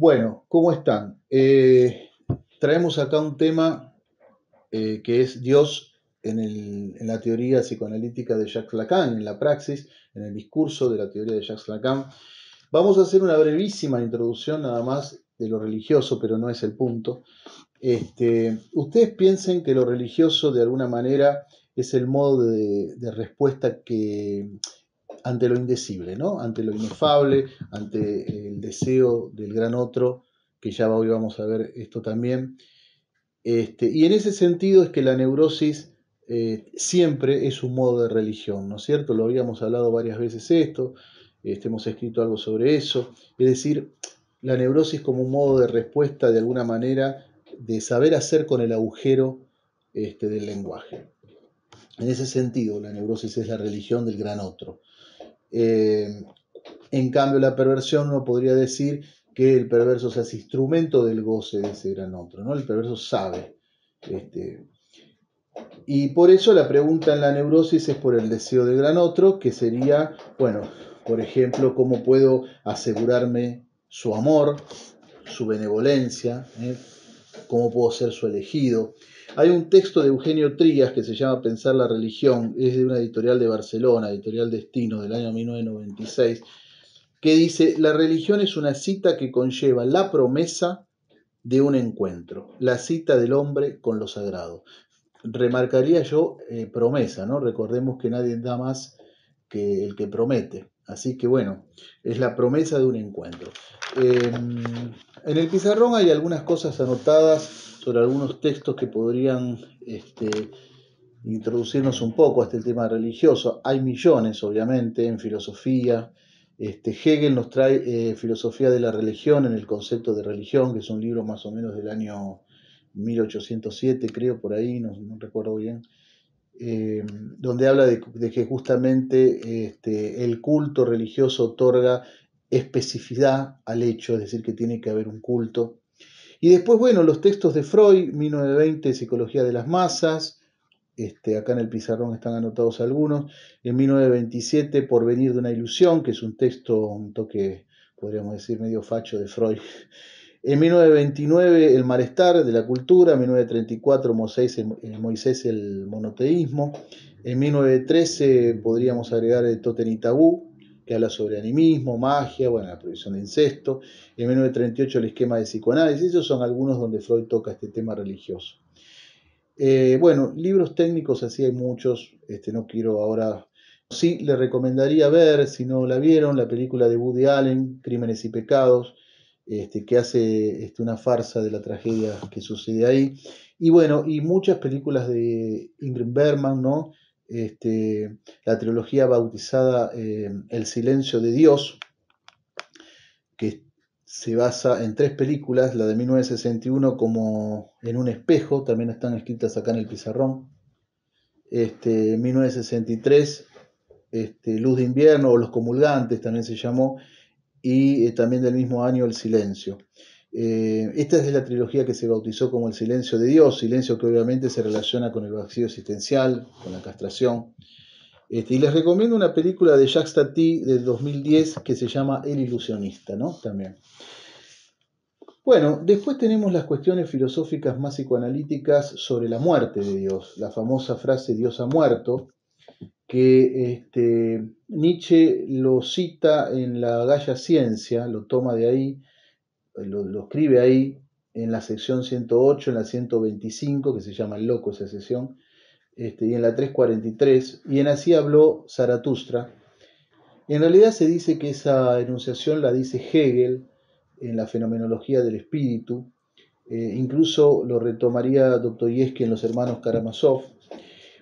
Bueno, ¿cómo están? Eh, traemos acá un tema eh, que es Dios en, la teoría psicoanalítica de Jacques Lacan, en la praxis, en el discurso de la teoría de Jacques Lacan. Vamos a hacer una brevísima introducción nada más de lo religioso, pero no es el punto. Este, Ustedes piensen que lo religioso de alguna manera es el modo de respuesta que ante lo indecible, ¿no? ante lo inefable, ante el deseo del gran otro, que ya hoy vamos a ver esto también. Este, y en ese sentido es que la neurosis eh, siempre es un modo de religión, ¿no es cierto? Lo habíamos hablado varias veces esto, este, hemos escrito algo sobre eso, es decir, la neurosis como un modo de respuesta de alguna manera de saber hacer con el agujero este, del lenguaje. En ese sentido, la neurosis es la religión del gran otro. Eh, en cambio, la perversión no podría decir que el perverso se hace instrumento del goce de ese gran otro, ¿no? El perverso sabe. Este, y por eso la pregunta en la neurosis es por el deseo del gran otro, que sería, bueno, por ejemplo, cómo puedo asegurarme su amor, su benevolencia, eh? cómo puedo ser su elegido. Hay un texto de Eugenio Trías que se llama Pensar la religión, es de una editorial de Barcelona, editorial Destino, del año 1996, que dice, la religión es una cita que conlleva la promesa de un encuentro, la cita del hombre con lo sagrado. Remarcaría yo eh, promesa, ¿no? Recordemos que nadie da más que el que promete. Así que bueno, es la promesa de un encuentro. Em, en el pizarrón hay algunas cosas anotadas sobre algunos textos que podrían este, introducirnos un poco hasta el este tema religioso. Hay millones, obviamente, en filosofía. Este, Hegel nos trae eh, Filosofía de la Religión en el concepto de religión, que es un libro más o menos del año 1807, creo, por ahí, no recuerdo bien. Eh, donde habla de, que justamente este, el culto religioso otorga especificidad al hecho, es decir, que tiene que haber un culto. Y después, bueno, los textos de Freud, 1920, Psicología de las Masas, este, acá en el pizarrón están anotados algunos, en 1927, Por venir de una ilusión, que es un texto, un toque, podríamos decir, medio facho de Freud, en 1929 el malestar de la cultura, en 1934 Moisés, eh, Moisés el monoteísmo, en 1913 podríamos agregar el eh, Totem y Tabú, que habla sobre animismo, magia, bueno, la prohibición de incesto, en 1938 el esquema de psicoanálisis, esos son algunos donde Freud toca este tema religioso. Eh, bueno, libros técnicos así hay muchos, este, no quiero ahora... Sí, le recomendaría ver, si no la vieron, la película de Woody Allen, Crímenes y Pecados, este, que hace este, una farsa de la tragedia que sucede ahí. Y bueno, y muchas películas de Ingrid Bergman, ¿no? Este, la trilogía bautizada eh, El silencio de Dios, que se basa en tres películas, la de 1961 como En un espejo, también están escritas acá en el pizarrón, este, 1963, este, Luz de invierno o Los comulgantes también se llamó, y eh, también del mismo año El Silencio. Eh, esta es la trilogía que se bautizó como El Silencio de Dios, silencio que obviamente se relaciona con el vacío existencial, con la castración. Este, y les recomiendo una película de Jacques Tati del 2010 que se llama El Ilusionista, ¿no? También. Bueno, después tenemos las cuestiones filosóficas más psicoanalíticas sobre la muerte de Dios, la famosa frase Dios ha muerto, que este, Nietzsche lo cita en la Galla Ciencia, lo toma de ahí, eh, lo, escribe ahí en la sección 108, en la 125, que se llama El Loco esa sección, este, y en la 343, y en así habló Zaratustra. En realidad se dice que esa enunciación la dice Hegel en la fenomenología del espíritu, eh, incluso lo retomaría Dr. Dostoyevsky en Los Hermanos Karamazov,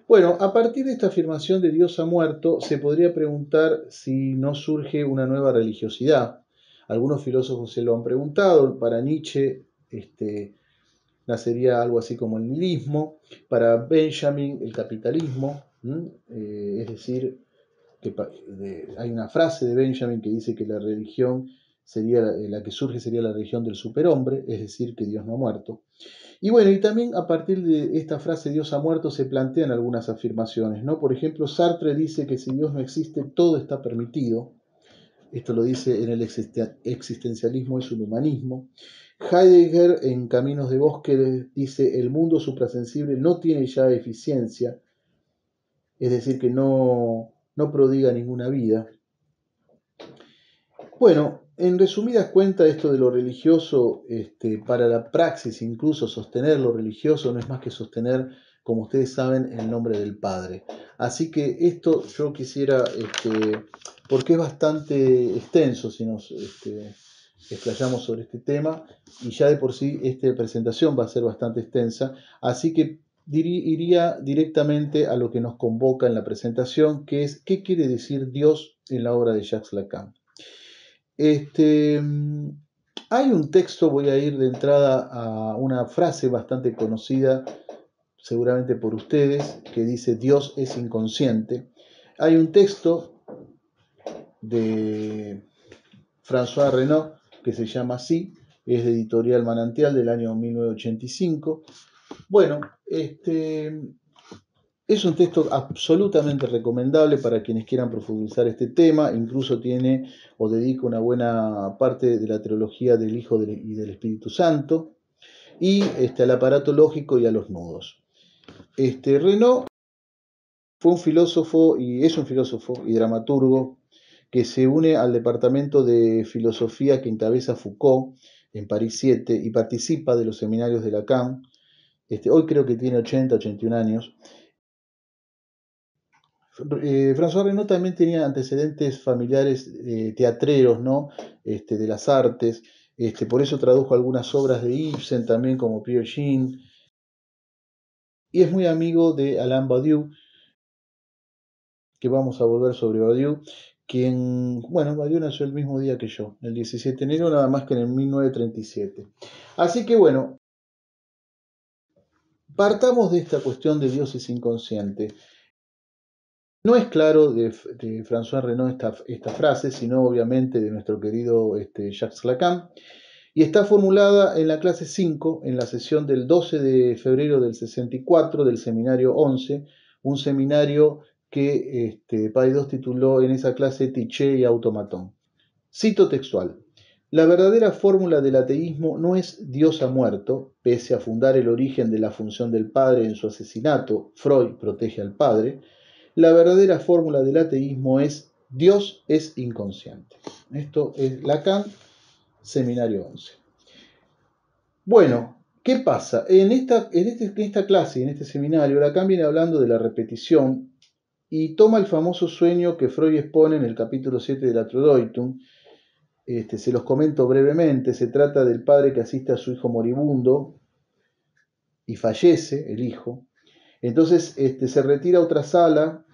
bueno, a partir de esta afirmación de Dios ha muerto, se podría preguntar si no surge una nueva religiosidad. Algunos filósofos se lo han preguntado. Para Nietzsche este, nacería algo así como el nihilismo, para Benjamin el capitalismo, eh, es decir, hay una frase de Benjamin que dice que la religión sería eh, la que surge sería la religión del superhombre, es decir, que Dios no ha muerto. Y bueno, y también a partir de esta frase Dios ha muerto se plantean algunas afirmaciones, ¿no? Por ejemplo, Sartre dice que si Dios no existe, todo está permitido. Esto lo dice en el existencialismo es un humanismo. Heidegger en Caminos de Bosque dice el mundo suprasensible no tiene ya eficiencia, es decir, que no, no prodiga ninguna vida. Bueno, en resumidas cuentas, esto de lo religioso, este, para la praxis incluso, sostener lo religioso no es más que sostener, como ustedes saben, el nombre del Padre. Así que esto yo quisiera, este, porque es bastante extenso si nos este, explayamos sobre este tema, y ya de por sí esta presentación va a ser bastante extensa, así que iría directamente a lo que nos convoca en la presentación, que es qué quiere decir Dios en la obra de Jacques Lacan. Este, hay un texto, voy a ir de entrada a una frase bastante conocida, seguramente por ustedes, que dice Dios es inconsciente. Hay un texto de François Renault que se llama así, es de Editorial Manantial del año 1985. Bueno, este, es un texto absolutamente recomendable para quienes quieran profundizar este tema, incluso tiene o dedica una buena parte de la teología del Hijo y del Espíritu Santo, y este, al aparato lógico y a los nudos. Este, fue un filósofo y es un filósofo y dramaturgo que se une al departamento de filosofía que encabeza Foucault en París 7 y participa de los seminarios de Lacan. Este, hoy creo que tiene 80, 81 años eh, François Renaud también tenía antecedentes familiares eh, teatreros, ¿no? Este, de las artes. Este, por eso tradujo algunas obras de Ibsen también, como Pierre Jean. Y es muy amigo de Alain Badiou, que vamos a volver sobre Badiou, quien, bueno, Badiou nació el mismo día que yo, el 17 de enero, nada más que en el 1937. Así que bueno, partamos de esta cuestión de dioses inconsciente. No es claro de, François Renaud esta, frase, sino obviamente de nuestro querido este, Jacques Lacan, y está formulada en la clase 5, en la sesión del 12 de febrero del 64 del seminario 11, un seminario que este, Paidós tituló en esa clase Tiché y Automatón. Cito textual. La verdadera fórmula del ateísmo no es Dios ha muerto, pese a fundar el origen de la función del Padre en su asesinato, Freud protege al Padre, la verdadera fórmula del ateísmo es Dios es inconsciente. Esto es Lacan, Seminario 11. Bueno, ¿qué pasa? En esta, en, este, en clase, en este seminario, Lacan viene hablando de la repetición y toma el famoso sueño que Freud expone en el capítulo 7 de la Trudeutum. Este, se los comento brevemente, se trata del padre que asiste a su hijo moribundo y fallece el hijo. Entonces este, se retira a otra sala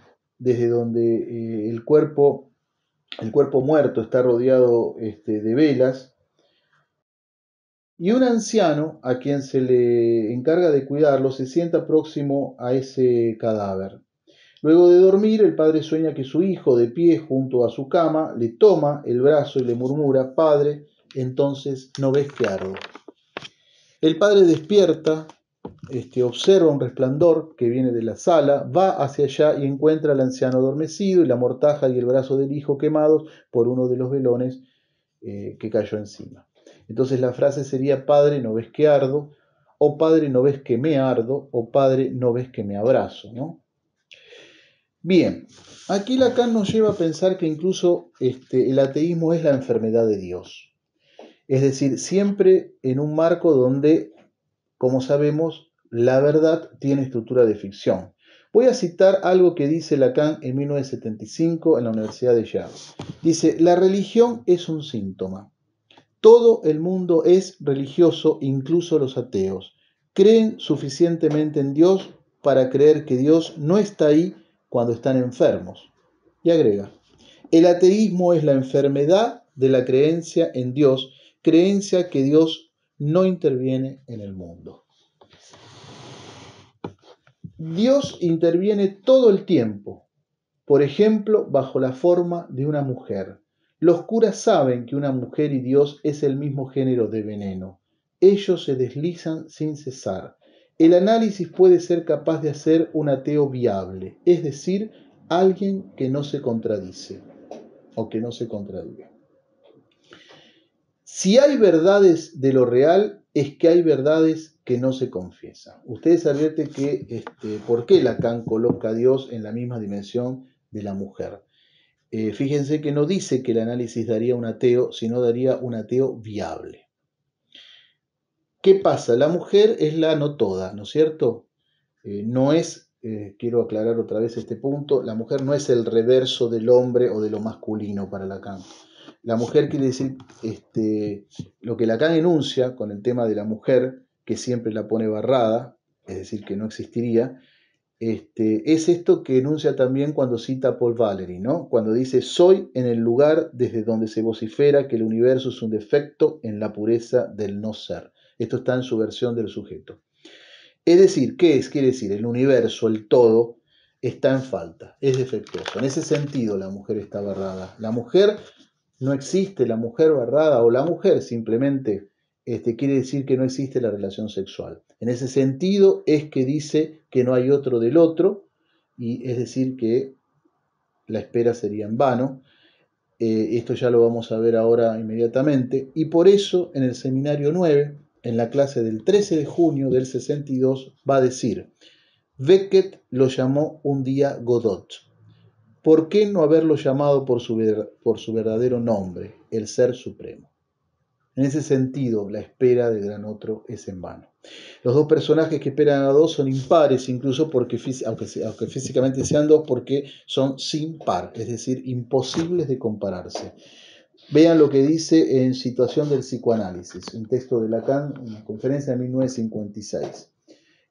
desde donde eh, el, cuerpo, el cuerpo muerto está rodeado este, de velas, y un anciano a quien se le encarga de cuidarlo se sienta próximo a ese cadáver. Luego de dormir, el padre sueña que su hijo, de pie junto a su cama, le toma el brazo y le murmura, Padre, entonces no ves que ardo. El padre despierta este, observa un resplandor que viene de la sala, va hacia allá y encuentra al anciano adormecido y la mortaja y el brazo del hijo quemados por uno de los velones eh, que cayó encima. Entonces la frase sería, Padre, no ves que ardo, o Padre, no ves que me ardo, o Padre, no ves que me abrazo. Bien, aquí Lacan nos lleva a pensar que incluso este, el ateísmo es la enfermedad de Dios. Es decir, siempre en un marco donde, como sabemos, la verdad tiene estructura de ficción. Voy a citar algo que dice Lacan en 1975 en la Universidad de Yale. Dice, la religión es un síntoma. Todo el mundo es religioso, incluso los ateos. Creen suficientemente en Dios para creer que Dios no está ahí cuando están enfermos. Y agrega, el ateísmo es la enfermedad de la creencia en Dios, creencia que Dios no interviene en el mundo. Dios interviene todo el tiempo, por ejemplo, bajo la forma de una mujer. Los curas saben que una mujer y Dios es el mismo género de veneno. Ellos se deslizan sin cesar. El análisis puede ser capaz de hacer un ateo viable, es decir, alguien que no se contradice o que no se contradiga. Si hay verdades de lo real, es que hay verdades que no se confiesan. Ustedes advierten que este, por qué Lacan coloca a Dios en la misma dimensión de la mujer. Eh, fíjense que no dice que el análisis daría un ateo, sino daría un ateo viable. ¿Qué pasa? La mujer es la no toda, ¿no es cierto? Eh, no es, eh, quiero aclarar otra vez este punto, la mujer no es el reverso del hombre o de lo masculino para Lacan. La mujer quiere decir este, lo que Lacan enuncia con el tema de la mujer, que siempre la pone barrada, es decir, que no existiría, este, es esto que enuncia también cuando cita Paul Valery, ¿no? cuando dice, soy en el lugar desde donde se vocifera que el universo es un defecto en la pureza del no ser. Esto está en su versión del sujeto. Es decir, ¿qué es? Quiere decir, el universo, el todo, está en falta, es defectuoso. En ese sentido la mujer está barrada. La mujer no existe la mujer barrada o la mujer simplemente este, quiere decir que no existe la relación sexual. En ese sentido es que dice que no hay otro del otro y es decir que la espera sería en vano. Eh, esto ya lo vamos a ver ahora inmediatamente y por eso en el seminario 9, en la clase del 13 de junio del 62, va a decir, Becket lo llamó un día Godot. ¿por qué no haberlo llamado por su, por su verdadero nombre, el Ser Supremo? En ese sentido, la espera del gran otro es en vano. Los dos personajes que esperan a dos son impares, incluso porque, aunque, aunque físicamente sean dos, porque son sin par, es decir, imposibles de compararse. Vean lo que dice en Situación del Psicoanálisis, un texto de Lacan, una conferencia de 1956.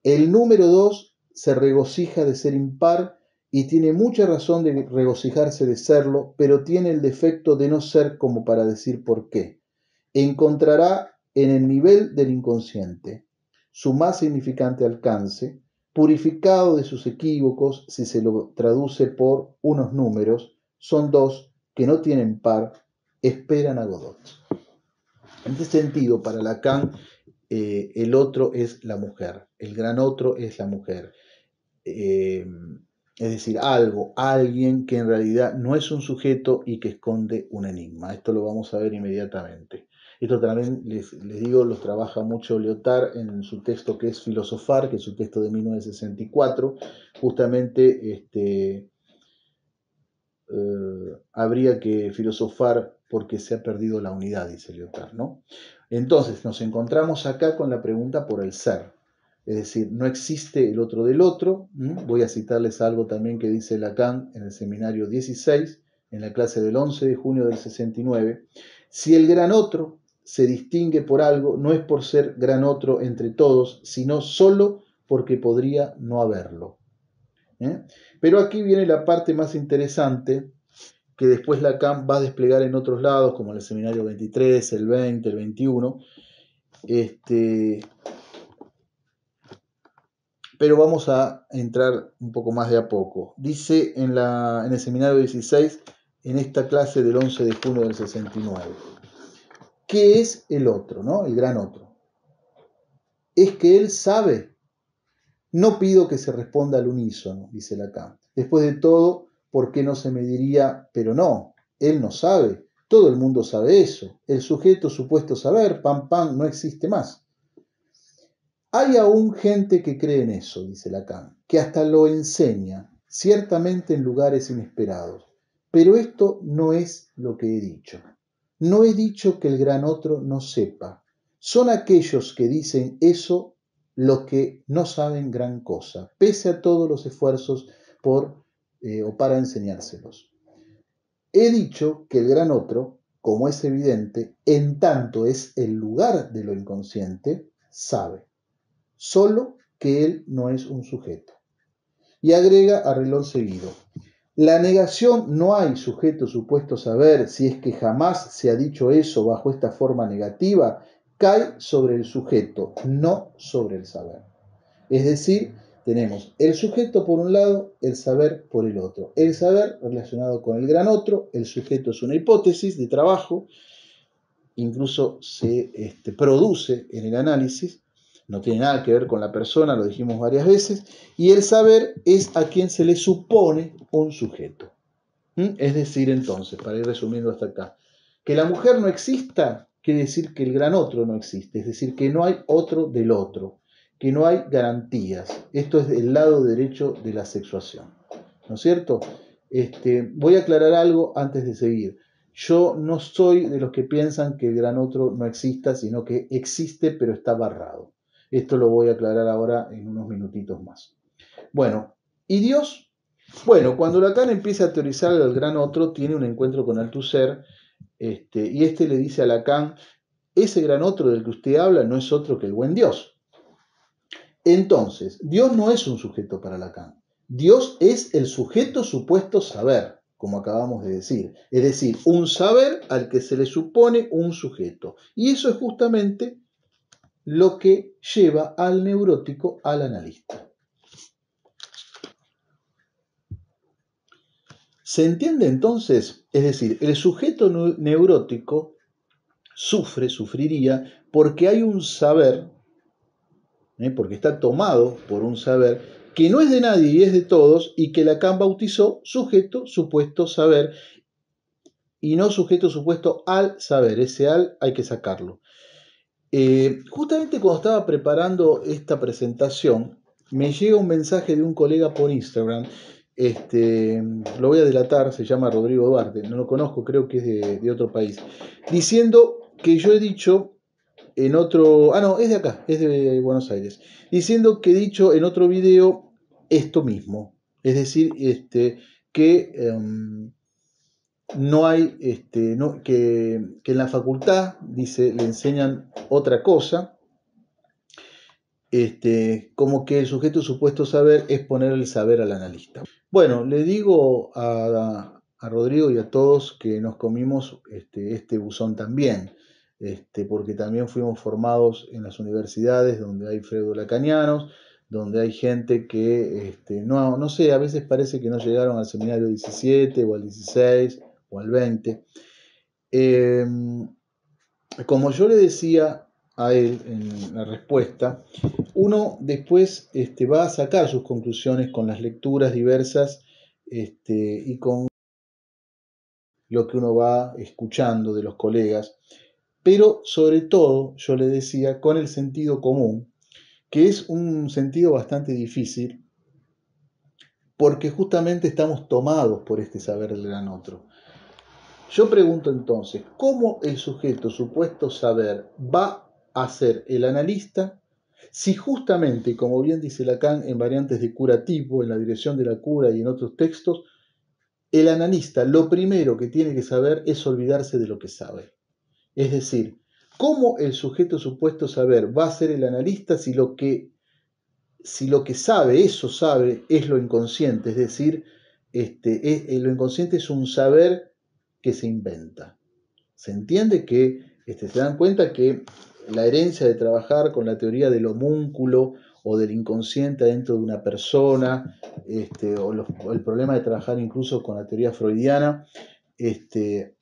El número dos se regocija de ser impar y tiene mucha razón de regocijarse de serlo, pero tiene el defecto de no ser como para decir por qué. Encontrará en el nivel del inconsciente su más significante alcance, purificado de sus equívocos si se lo traduce por unos números, son dos que no tienen par, esperan a Godot. En este sentido, para Lacan, eh, el otro es la mujer, el gran otro es la mujer. Eh, es decir, algo, alguien que en realidad no es un sujeto y que esconde un enigma. Esto lo vamos a ver inmediatamente. Esto también, les, digo, los trabaja mucho Leotard en su texto que es Filosofar, que es su texto de 1964. Justamente este, eh, habría que filosofar porque se ha perdido la unidad, dice Leotard. ¿no? Entonces, nos encontramos acá con la pregunta por el ser es decir, no existe el otro del otro. Voy a citarles algo también que dice Lacan en el seminario 16, en la clase del 11 de junio del 69. Si el gran otro se distingue por algo, no es por ser gran otro entre todos, sino solo porque podría no haberlo. ¿eh? Pero aquí viene la parte más interesante que después Lacan va a desplegar en otros lados, como en el seminario 23, el 20, el 21. Este, pero vamos a entrar un poco más de a poco. Dice en, la, en el seminario 16, en esta clase del 11 de junio del 69, ¿qué es el otro, no? el gran otro? Es que él sabe. No pido que se responda al unísono, dice Lacan. Después de todo, ¿por qué no se me diría, pero no? Él no sabe. Todo el mundo sabe eso. El sujeto supuesto saber, pam, pam, no existe más. Hay aún gente que cree en eso, dice Lacan, que hasta lo enseña, ciertamente en lugares inesperados. Pero esto no es lo que he dicho. No he dicho que el gran otro no sepa. Son aquellos que dicen eso los que no saben gran cosa, pese a todos los esfuerzos por eh, o para enseñárselos. He dicho que el gran otro, como es evidente, en tanto es el lugar de lo inconsciente, sabe solo que él no es un sujeto. Y agrega a reloj seguido, la negación no hay sujeto supuesto saber, si es que jamás se ha dicho eso bajo esta forma negativa, cae sobre el sujeto, no sobre el saber. Es decir, tenemos el sujeto por un lado, el saber por el otro. El saber relacionado con el gran otro, el sujeto es una hipótesis de trabajo, incluso se este, produce en el análisis, no tiene nada que ver con la persona, lo dijimos varias veces, y el saber es a quien se le supone un sujeto. ¿Mm? Es decir, entonces, para ir resumiendo hasta acá, que la mujer no exista quiere decir que el gran otro no existe, es decir, que no hay otro del otro, que no hay garantías. Esto es el lado derecho de la sexuación, ¿no es cierto? Este, voy a aclarar algo antes de seguir. Yo no soy de los que piensan que el gran otro no exista, sino que existe pero está barrado. Esto lo voy a aclarar ahora en unos minutitos más. Bueno, ¿y Dios? Bueno, cuando Lacan empieza a teorizar al gran otro, tiene un encuentro con Althusser, este, y este le dice a Lacan, ese gran otro del que usted habla no es otro que el buen Dios. Entonces, Dios no es un sujeto para Lacan. Dios es el sujeto supuesto saber, como acabamos de decir. Es decir, un saber al que se le supone un sujeto. Y eso es justamente lo que lleva al neurótico al analista. ¿Se entiende entonces? Es decir, el sujeto neurótico sufre, sufriría, porque hay un saber, ¿eh? porque está tomado por un saber, que no es de nadie y es de todos, y que Lacan bautizó sujeto supuesto saber, y no sujeto supuesto al saber. Ese al hay que sacarlo. Eh, justamente cuando estaba preparando esta presentación, me llega un mensaje de un colega por Instagram. Este, lo voy a delatar, se llama Rodrigo Duarte, no lo conozco, creo que es de, otro país, diciendo que yo he dicho en otro. Ah, no, es de acá, es de Buenos Aires. Diciendo que he dicho en otro video esto mismo. Es decir, este, que em, no hay, este, no, que, en la facultad, dice, le enseñan otra cosa, este, como que el sujeto supuesto saber es poner el saber al analista. Bueno, le digo a, Rodrigo y a todos que nos comimos este, este, buzón también, este, porque también fuimos formados en las universidades donde hay Fredo Lacanianos, donde hay gente que, este, no, no sé, a veces parece que no llegaron al seminario 17 o al 16, o al 20. como yo le decía a él en la respuesta, uno después este, va a sacar sus conclusiones con las lecturas diversas este, y con lo que uno va escuchando de los colegas, pero sobre todo, yo le decía, con el sentido común, que es un sentido bastante difícil, porque justamente estamos tomados por este saber del gran otro. Yo pregunto entonces, ¿cómo el sujeto supuesto saber va a ser el analista si justamente, como bien dice Lacan en variantes de curativo, en la dirección de la cura y en otros textos, el analista lo primero que tiene que saber es olvidarse de lo que sabe? Es decir, ¿cómo el sujeto supuesto saber va a ser el analista si lo que, si lo que sabe, eso sabe, es lo inconsciente? Es decir, este, eh, lo inconsciente es un saber que se inventa. Se entiende que, este, se dan cuenta que la herencia de trabajar con la teoría del homúnculo o del inconsciente dentro de una persona, este, o, el problema de trabajar incluso con la teoría freudiana, este,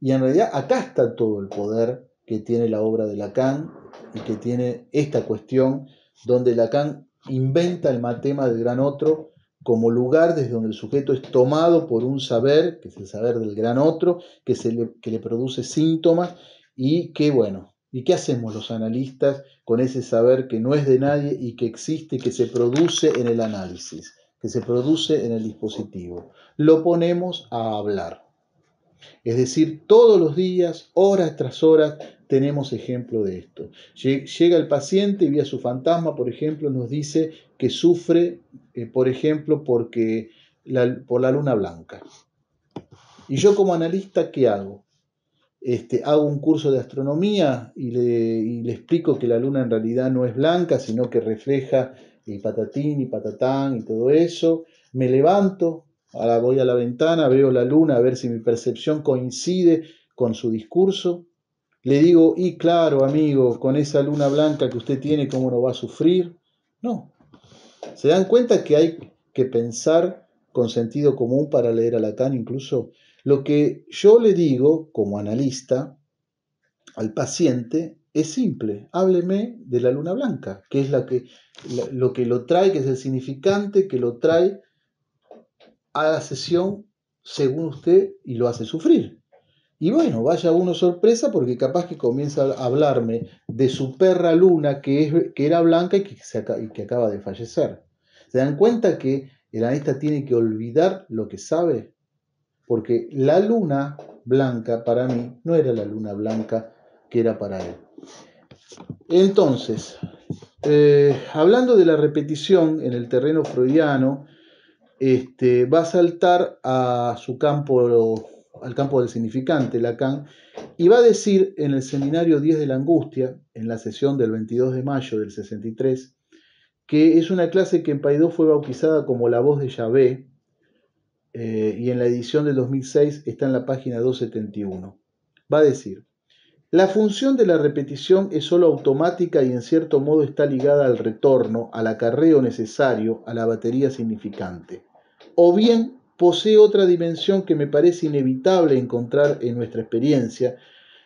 y en realidad acá está todo el poder que tiene la obra de Lacan y que tiene esta cuestión donde Lacan inventa el matema del gran otro como lugar desde donde el sujeto es tomado por un saber, que es el saber del gran otro, que, le, que le produce síntomas y qué bueno, ¿y qué hacemos los analistas con ese saber que no es de nadie y que existe, que se produce en el análisis, que se produce en el dispositivo? Lo ponemos a hablar. Es decir, todos los días, horas tras horas, tenemos ejemplo de esto. Llega el paciente y vía su fantasma, por ejemplo, nos dice que sufre, eh, por ejemplo, porque por la luna blanca. Y yo como analista, ¿qué hago? Este, hago un curso de astronomía y le, explico que la luna en realidad no es blanca, sino que refleja el eh, patatín y patatán y todo eso. Me levanto, voy a la ventana, veo la luna, a ver si mi percepción coincide con su discurso le digo, y claro, amigo, con esa luna blanca que usted tiene, ¿cómo no va a sufrir? No. ¿Se dan cuenta que hay que pensar con sentido común para leer a Latán, incluso? Lo que yo le digo como analista al paciente es simple, hábleme de la luna blanca, que es la que, lo que lo trae, que es el significante que lo trae a la sesión según usted y lo hace sufrir. Y bueno, vaya uno sorpresa porque capaz que comienza a hablarme de su perra Luna, que, es, que era blanca y que, que acaba de fallecer. ¿Se dan cuenta que el anista tiene que olvidar lo que sabe? Porque la luna blanca para mí no era la luna blanca que era para él. Entonces, eh, hablando de la repetición en el terreno freudiano, este, va a saltar a su campo al campo del significante, Lacan, y va a decir en el seminario 10 de la angustia, en la sesión del 22 de mayo del 63, que es una clase que en Paidó fue bautizada como La voz de Yahvé, eh, y en la edición del 2006 está en la página 271. Va a decir, la función de la repetición es solo automática y en cierto modo está ligada al retorno, al acarreo necesario, a la batería significante, o bien posee otra dimensión que me parece inevitable encontrar en nuestra experiencia,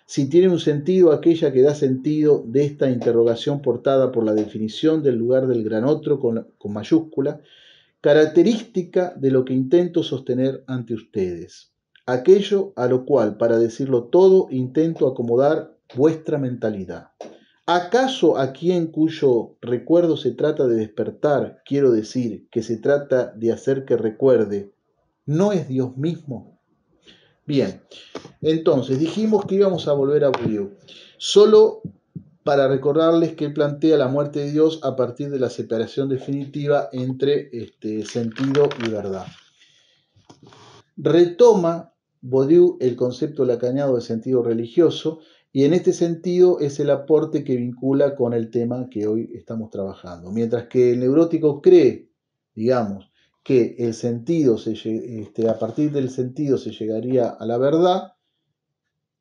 si tiene un sentido aquella que da sentido de esta interrogación portada por la definición del lugar del gran otro con, mayúscula, característica de lo que intento sostener ante ustedes, aquello a lo cual, para decirlo todo, intento acomodar vuestra mentalidad. ¿Acaso a en cuyo recuerdo se trata de despertar, quiero decir que se trata de hacer que recuerde no es Dios mismo. Bien, entonces dijimos que íbamos a volver a Budio, solo para recordarles que plantea la muerte de Dios a partir de la separación definitiva entre este, sentido y verdad. Retoma Baudieu el concepto lacañado de sentido religioso y en este sentido es el aporte que vincula con el tema que hoy estamos trabajando. Mientras que el neurótico cree, digamos, que el sentido se, este, a partir del sentido se llegaría a la verdad,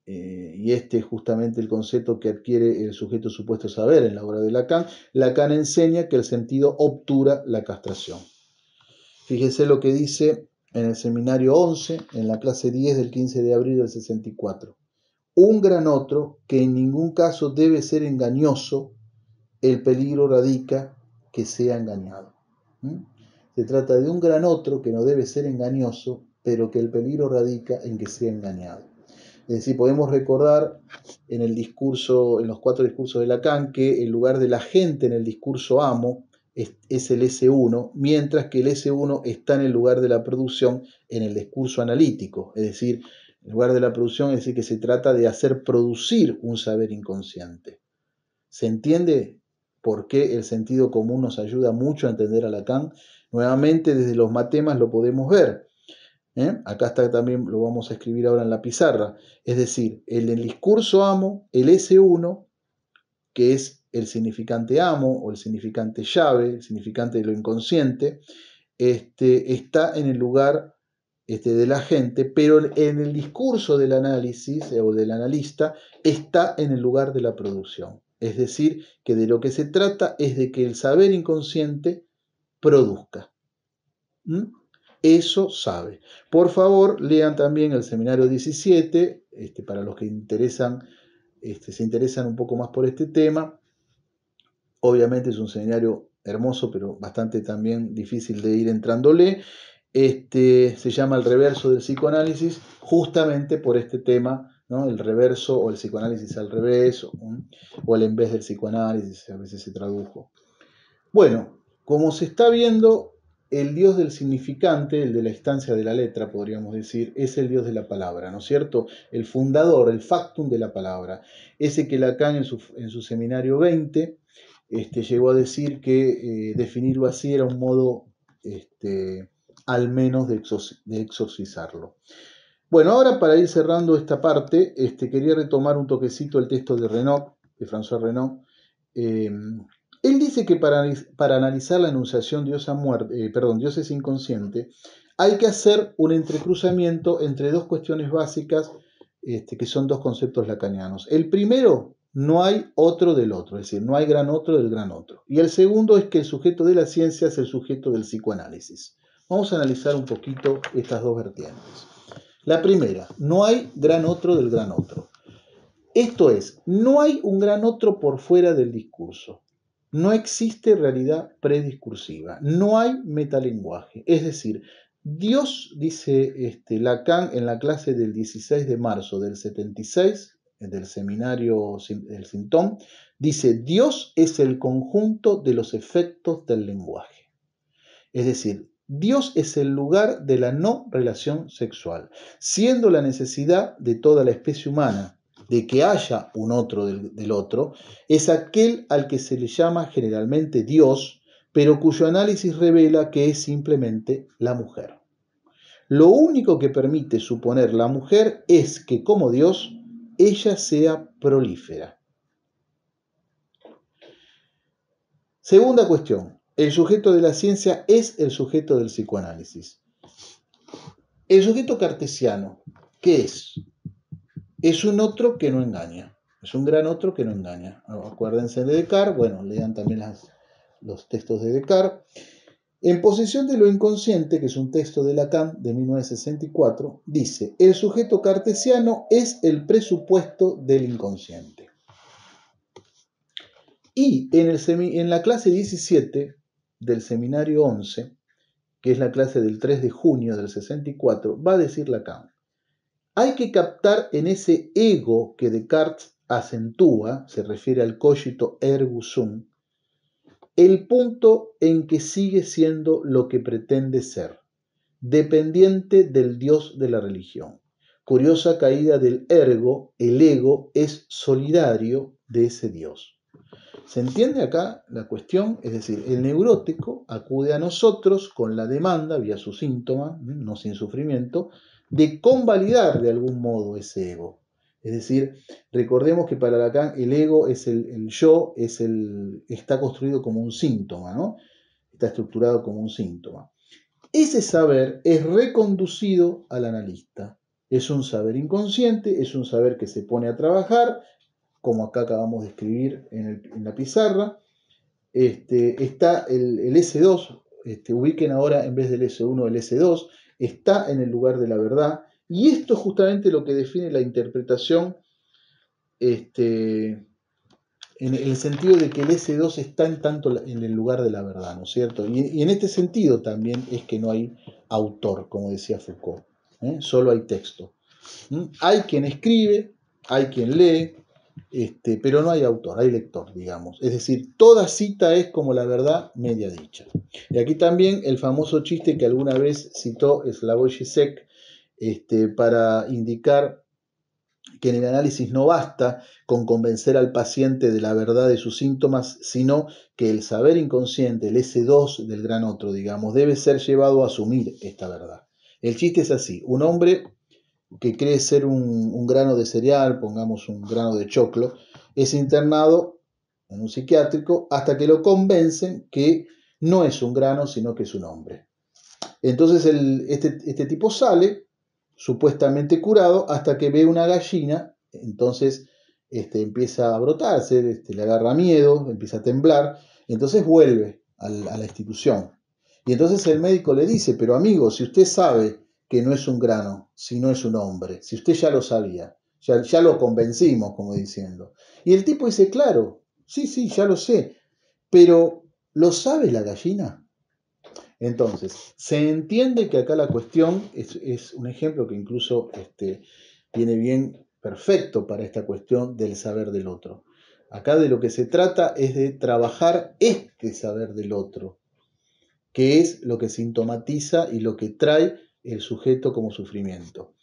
eh, y este es justamente el concepto que adquiere el sujeto supuesto saber en la obra de Lacan, Lacan enseña que el sentido obtura la castración. Fíjese lo que dice en el seminario 11, en la clase 10 del 15 de abril del 64. Un gran otro que en ningún caso debe ser engañoso, el peligro radica que sea engañado. Se trata de un gran otro que no debe ser engañoso, pero que el peligro radica en que sea engañado. Es decir, podemos recordar en el discurso, en los cuatro discursos de Lacan, que el lugar de la gente en el discurso amo es, el S1, mientras que el S1 está en el lugar de la producción en el discurso analítico. Es decir, el lugar de la producción es decir que se trata de hacer producir un saber inconsciente. ¿Se entiende por qué el sentido común nos ayuda mucho a entender a Lacan? Nuevamente desde los matemas lo podemos ver. ¿eh? Acá está también, lo vamos a escribir ahora en la pizarra. Es decir, el, el discurso amo, el S1, que es el significante amo o el significante llave, el significante de lo inconsciente, este, está en el lugar este, de la gente, pero en el discurso del análisis eh, o del analista está en el lugar de la producción. Es decir, que de lo que se trata es de que el saber inconsciente produzca. ¿Mm? Eso sabe. Por favor, lean también el seminario 17, este, para los que interesan, este, se interesan un poco más por este tema. Obviamente es un seminario hermoso, pero bastante también difícil de ir entrándole. Este, se llama El reverso del psicoanálisis, justamente por este tema, el reverso o el psicoanálisis al revés, o, al en vez del psicoanálisis, a veces se tradujo. Bueno, como se está viendo, el Dios del significante, el de la instancia de la letra, podríamos decir, es el Dios de la palabra, ¿no es cierto? El fundador, el factum de la palabra. Ese que Lacan en su, en su seminario 20 este, llegó a decir que eh, definirlo así era un modo, este, al menos, de, exorcizarlo. Bueno, ahora para ir cerrando esta parte, este, quería retomar un toquecito el texto de Renault, de François Renault, em, él dice que para, para analizar la enunciación Dios, muerte, eh, perdón, Dios es inconsciente, hay que hacer un entrecruzamiento entre dos cuestiones básicas, este, que son dos conceptos lacanianos. El primero, no hay otro del otro, es decir, no hay gran otro del gran otro. Y el segundo es que el sujeto de la ciencia es el sujeto del psicoanálisis. Vamos a analizar un poquito estas dos vertientes. La primera, no hay gran otro del gran otro. Esto es, no hay un gran otro por fuera del discurso. No existe realidad prediscursiva, no hay metalenguaje. Es decir, Dios, dice este, Lacan en la clase del 16 de marzo del 76, del seminario del Sintón, dice, Dios es el conjunto de los efectos del lenguaje. Es decir, Dios es el lugar de la no relación sexual, siendo la necesidad de toda la especie humana de que haya un otro del, otro, es aquel al que se le llama generalmente Dios, pero cuyo análisis revela que es simplemente la mujer. Lo único que permite suponer la mujer es que como Dios, ella sea prolífera. Segunda cuestión, el sujeto de la ciencia es el sujeto del psicoanálisis. El sujeto cartesiano, ¿qué es? es un otro que no engaña, es un gran otro que no engaña. Acuérdense de Descartes, bueno, lean también los textos de Descartes. En Posición de lo inconsciente, que es un texto de Lacan de 1964, dice, el sujeto cartesiano es el presupuesto del inconsciente. Y en la clase 17 del seminario 11, que es la clase del 3 de junio del 64, va a decir Lacan, hay que captar en ese ego que Descartes acentúa, se refiere al cogito ergo sum, el punto en que sigue siendo lo que pretende ser, dependiente del Dios de la religión. Curiosa caída del ergo, el ego es solidario de ese Dios. ¿Se entiende acá la cuestión? Es decir, el neurótico acude a nosotros con la demanda, vía su síntoma, no sin sufrimiento, de convalidar de algún modo ese ego. Es decir, recordemos que para Lacan el ego es el, yo, es el, está construido como un síntoma, ¿no? está estructurado como un síntoma. Ese saber es reconducido al analista. Es un saber inconsciente, es un saber que se pone a trabajar, como acá acabamos de escribir en, la pizarra. Este, está el, S2, este, ubiquen ahora en vez del S1 el S2, está en el lugar de la verdad. Y esto es justamente lo que define la interpretación este, en el sentido de que el S2 está en tanto en el lugar de la verdad, ¿no es cierto? Y, en este sentido también es que no hay autor, como decía Foucault, ¿eh? solo hay texto. ¿Mm? Hay quien escribe, hay quien lee, este, pero no hay autor, hay lector, digamos. Es decir, toda cita es como la verdad media dicha. Y aquí también el famoso chiste que alguna vez citó Slavoj este, para indicar que en el análisis no basta con convencer al paciente de la verdad de sus síntomas, sino que el saber inconsciente, el S2 del gran otro, digamos, debe ser llevado a asumir esta verdad. El chiste es así, un hombre que cree ser un, grano de cereal, pongamos un grano de choclo, es internado en un psiquiátrico hasta que lo convencen que no es un grano, sino que es un hombre. Entonces este, este, tipo sale, supuestamente curado, hasta que ve una gallina, entonces este, empieza a brotarse, este, le agarra miedo, empieza a temblar, entonces vuelve a la institución. Y entonces el médico le dice, pero amigo, si usted sabe que no es un grano, sino es un hombre. Si usted ya lo sabía, ya, ya lo convencimos, como diciendo. Y el tipo dice, claro, sí, sí, ya lo sé, pero ¿lo sabe la gallina? Entonces, se entiende que acá la cuestión es, un ejemplo que incluso este, viene bien perfecto para esta cuestión del saber del otro. Acá de lo que se trata es de trabajar este saber del otro, que es lo que sintomatiza y lo que trae el sujeto como sufrimiento.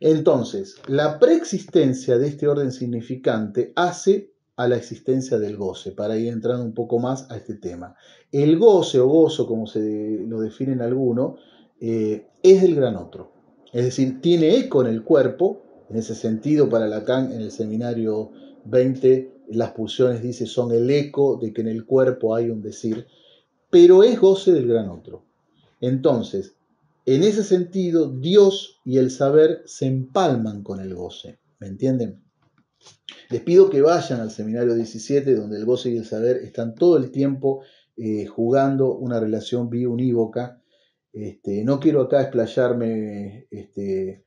Entonces, la preexistencia de este orden significante hace a la existencia del goce, para ir entrando un poco más a este tema. El goce o gozo, como se lo definen algunos, eh, es del gran otro. Es decir, tiene eco en el cuerpo, en ese sentido para Lacan en el seminario 20 las pulsiones, dice, son el eco de que en el cuerpo hay un decir, pero es goce del gran otro. Entonces, en ese sentido, Dios y el saber se empalman con el goce. ¿Me entienden? Les pido que vayan al seminario 17, donde el goce y el saber están todo el tiempo eh, jugando una relación biunívoca. Este, no quiero acá explayarme este,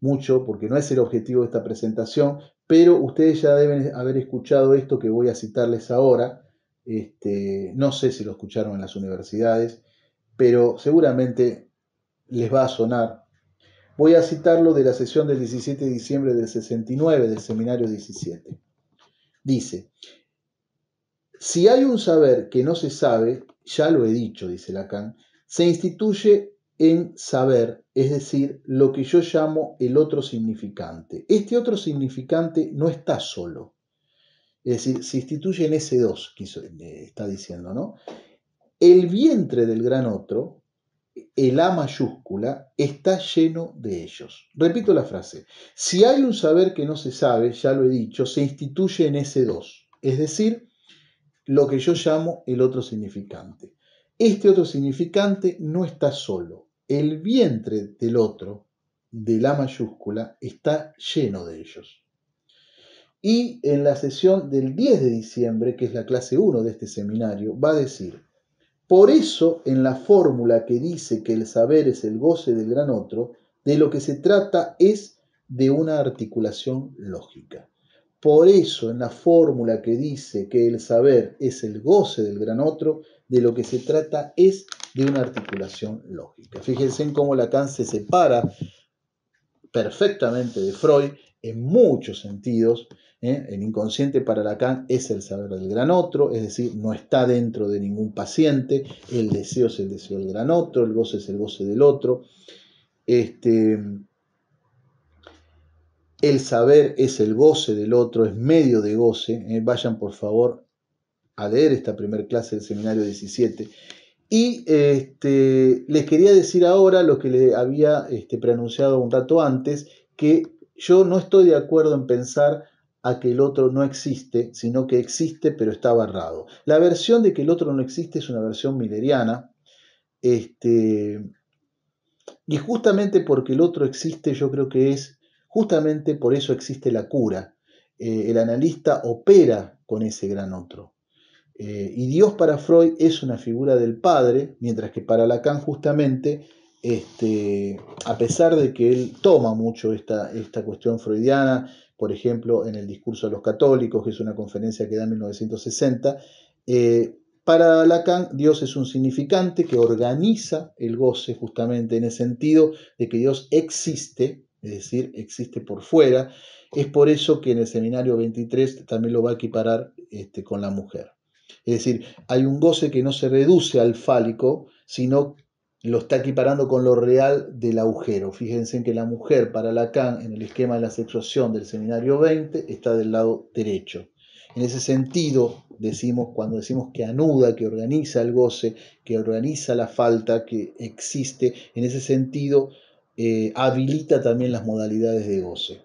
mucho porque no es el objetivo de esta presentación, pero ustedes ya deben haber escuchado esto que voy a citarles ahora. Este, no sé si lo escucharon en las universidades, pero seguramente les va a sonar. Voy a citarlo de la sesión del 17 de diciembre del 69 del seminario 17. Dice, si hay un saber que no se sabe, ya lo he dicho, dice Lacan, se instituye en saber, es decir, lo que yo llamo el otro significante. Este otro significante no está solo. Es decir, se instituye en ese dos, que eh, está diciendo, ¿no? El vientre del gran otro, el A mayúscula está lleno de ellos. Repito la frase, si hay un saber que no se sabe, ya lo he dicho, se instituye en ese 2. es decir, lo que yo llamo el otro significante. Este otro significante no está solo, el vientre del otro, de la mayúscula, está lleno de ellos. Y en la sesión del 10 de diciembre, que es la clase 1 de este seminario, va a decir, por eso, en la fórmula que dice que el saber es el goce del gran otro, de lo que se trata es de una articulación lógica. Por eso, en la fórmula que dice que el saber es el goce del gran otro, de lo que se trata es de una articulación lógica. Fíjense en cómo Lacan se separa perfectamente de Freud en muchos sentidos. ¿eh? El inconsciente para Lacan es el saber del gran otro, es decir, no está dentro de ningún paciente, el deseo es el deseo del gran otro, el goce es el goce del otro. Este, el saber es el goce del otro, es medio de goce. ¿eh? Vayan por favor a leer esta primera clase del seminario 17. Y este, les quería decir ahora lo que le había este, preanunciado un rato antes, que yo no estoy de acuerdo en pensar a que el otro no existe, sino que existe pero está barrado. La versión de que el otro no existe es una versión mileriana. Este, y justamente porque el otro existe, yo creo que es, justamente por eso existe la cura. Eh, el analista opera con ese gran otro. Eh, y Dios para Freud es una figura del Padre, mientras que para Lacan justamente este, a pesar de que él toma mucho esta, esta cuestión freudiana, por ejemplo, en el discurso a los católicos, que es una conferencia que da en 1960, eh, para Lacan, Dios es un significante que organiza el goce justamente en el sentido de que Dios existe, es decir, existe por fuera. Es por eso que en el seminario 23 también lo va a equiparar este, con la mujer. Es decir, hay un goce que no se reduce al fálico, sino lo está equiparando con lo real del agujero. Fíjense en que la mujer para Lacan en el esquema de la sexuación del seminario 20 está del lado derecho. En ese sentido, decimos cuando decimos que anuda, que organiza el goce, que organiza la falta que existe, en ese sentido eh, habilita también las modalidades de goce.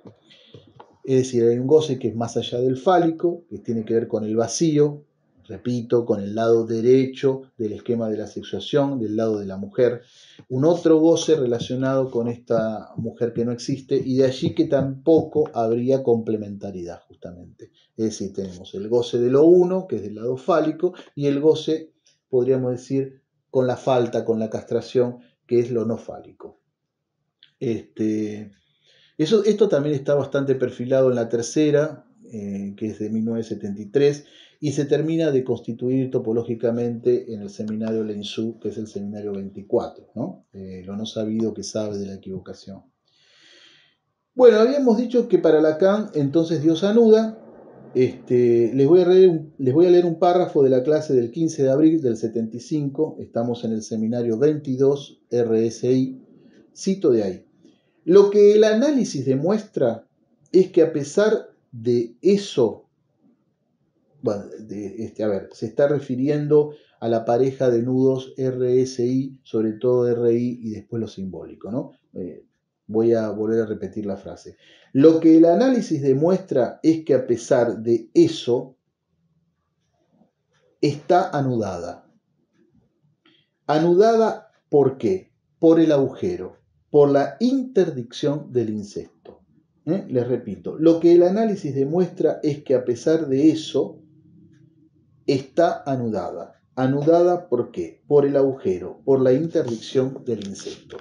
Es decir, hay un goce que es más allá del fálico, que tiene que ver con el vacío, repito, con el lado derecho del esquema de la sexuación, del lado de la mujer, un otro goce relacionado con esta mujer que no existe y de allí que tampoco habría complementariedad justamente. Es decir, tenemos el goce de lo uno, que es del lado fálico, y el goce, podríamos decir, con la falta, con la castración, que es lo no fálico. Este, eso, esto también está bastante perfilado en la tercera, eh, que es de 1973, y se termina de constituir topológicamente en el seminario Lenzú, que es el seminario 24, eh, lo no sabido que sabe de la equivocación. Bueno, habíamos dicho que para Lacan entonces Dios anuda. Este, les, voy a les voy a leer un párrafo de la clase del 15 de abril del 75, estamos en el seminario 22 RSI, cito de ahí. Lo que el análisis demuestra es que a pesar de eso bueno, este, a ver, se está refiriendo a la pareja de nudos RSI, sobre todo RI y después lo simbólico, ¿no? Eh, voy a volver a repetir la frase. Lo que el análisis demuestra es que a pesar de eso, está anudada. Anudada, ¿por qué? Por el agujero, por la interdicción del incesto. ¿eh? Les repito, lo que el análisis demuestra es que a pesar de eso, está anudada. ¿Anudada por qué? Por el agujero, por la interdicción del insecto.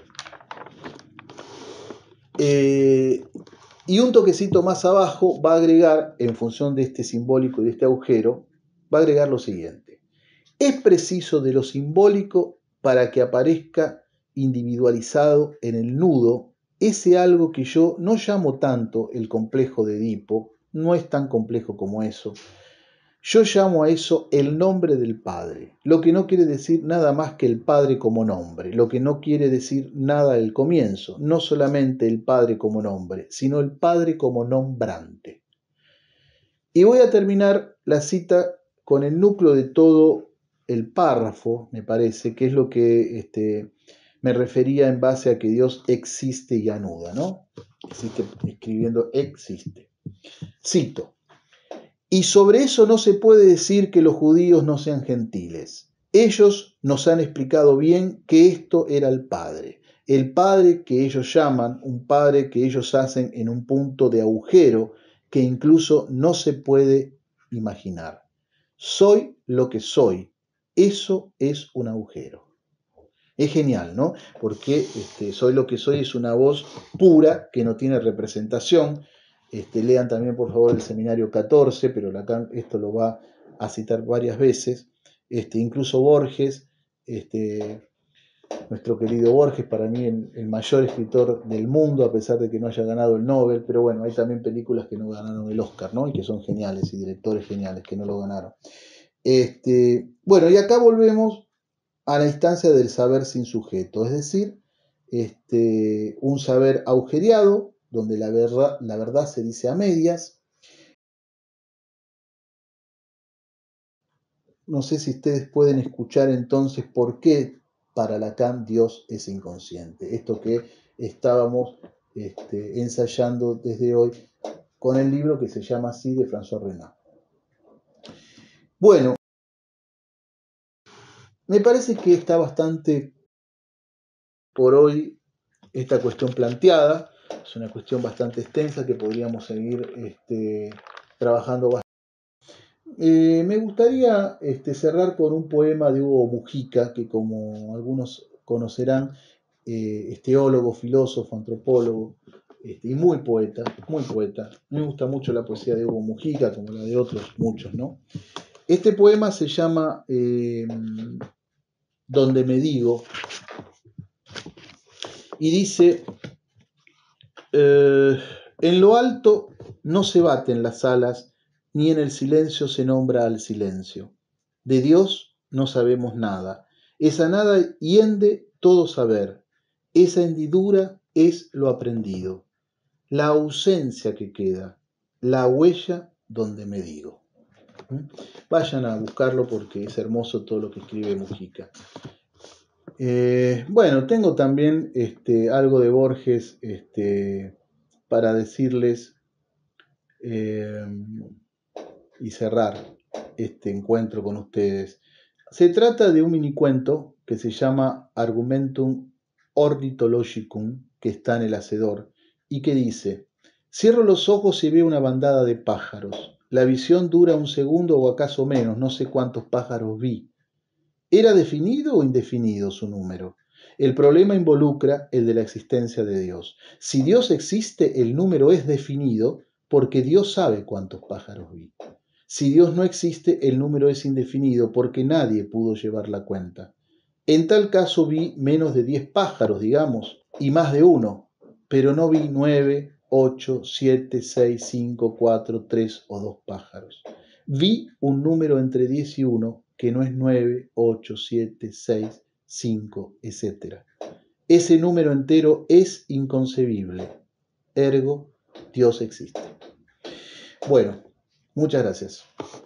Eh, y un toquecito más abajo va a agregar, en función de este simbólico y de este agujero, va a agregar lo siguiente. Es preciso de lo simbólico para que aparezca individualizado en el nudo ese algo que yo no llamo tanto el complejo de Edipo, no es tan complejo como eso, yo llamo a eso el nombre del Padre, lo que no quiere decir nada más que el Padre como nombre, lo que no quiere decir nada al comienzo, no solamente el Padre como nombre, sino el Padre como nombrante. Y voy a terminar la cita con el núcleo de todo el párrafo, me parece, que es lo que este, me refería en base a que Dios existe y anuda, ¿no? Existe escribiendo existe. Cito. Y sobre eso no se puede decir que los judíos no sean gentiles. Ellos nos han explicado bien que esto era el Padre. El Padre que ellos llaman, un Padre que ellos hacen en un punto de agujero que incluso no se puede imaginar. Soy lo que soy. Eso es un agujero. Es genial, ¿no? Porque este, Soy lo que soy es una voz pura que no tiene representación, este, lean también, por favor, el seminario 14, pero esto lo va a citar varias veces. Este, incluso Borges, este, nuestro querido Borges, para mí el, mayor escritor del mundo, a pesar de que no haya ganado el Nobel, pero bueno, hay también películas que no ganaron el Oscar, ¿no? Y que son geniales, y directores geniales que no lo ganaron. Este, bueno, y acá volvemos a la instancia del saber sin sujeto, es decir, este, un saber augeriado donde la verdad, se dice a medias. No sé si ustedes pueden escuchar entonces por qué para Lacan Dios es inconsciente. Esto que estábamos este, ensayando desde hoy con el libro que se llama así de François Renat Bueno, me parece que está bastante por hoy esta cuestión planteada es una cuestión bastante extensa que podríamos seguir este, trabajando bastante. Eh, me gustaría este, cerrar con un poema de Hugo Mujica, que como algunos conocerán, eh, es teólogo, filósofo, antropólogo este, y muy poeta, muy poeta. Me gusta mucho la poesía de Hugo Mujica, como la de otros muchos, ¿no? Este poema se llama eh, Donde me digo y dice eh, en lo alto no se baten las alas, ni en el silencio se nombra al silencio. De Dios no sabemos nada. Esa nada hiende todo saber. Esa hendidura es lo aprendido. La ausencia que queda, la huella donde me digo. ¿Mm? Vayan a buscarlo porque es hermoso todo lo que escribe Mujica. Eh, bueno, tengo también este, algo de Borges este, para decirles eh, y cerrar este encuentro con ustedes. Se trata de un mini cuento que se llama Argumentum Ornitologicum, que está en el hacedor, y que dice, cierro los ojos y veo una bandada de pájaros. La visión dura un segundo o acaso menos, no sé cuántos pájaros vi. ¿Era definido o indefinido su número? El problema involucra el de la existencia de Dios. Si Dios existe, el número es definido porque Dios sabe cuántos pájaros vi. Si Dios no existe, el número es indefinido porque nadie pudo llevar la cuenta. En tal caso vi menos de 10 pájaros, digamos, y más de uno, pero no vi 9, 8, 7, 6, 5, 4, 3 o 2 pájaros. Vi un número entre 10 y 1 que no es 9, 8, 7, 6, 5, etc. Ese número entero es inconcebible. Ergo, Dios existe. Bueno, muchas gracias.